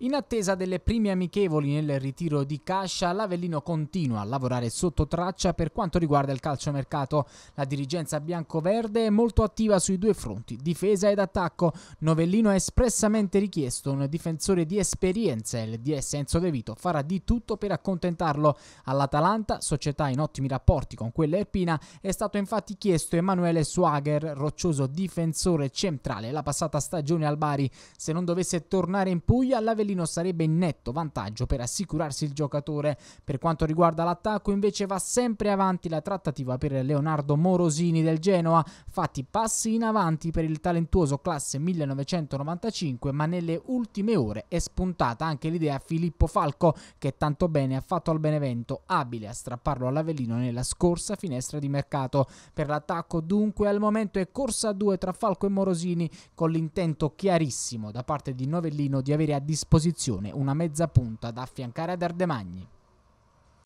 In attesa delle prime amichevoli nel ritiro di Cascia, l'Avellino continua a lavorare sotto traccia per quanto riguarda il calciomercato. La dirigenza bianco-verde è molto attiva sui due fronti, difesa ed attacco. Novellino ha espressamente richiesto un difensore di esperienza e il DS Enzo De Vito farà di tutto per accontentarlo. All'Atalanta, società in ottimi rapporti con quella erpina, è stato infatti chiesto Emanuele Swager, roccioso difensore centrale la passata stagione al Bari. Se non dovesse tornare in Puglia, l'Avellino Marcellino sarebbe in netto vantaggio per assicurarsi il giocatore. Per quanto riguarda l'attacco invece va sempre avanti la trattativa per Leonardo Morosini del Genoa, fatti passi in avanti per il talentuoso classe 1995 ma nelle ultime ore è spuntata anche l'idea Filippo Falco che tanto bene ha fatto al Benevento, abile a strapparlo all'Avellino nella scorsa finestra di mercato. Per l'attacco dunque al momento è corsa a due tra Falco e Morosini con l'intento chiarissimo da parte di Novellino di avere a disposizione posizione una mezza punta da affiancare ad Ardemagni.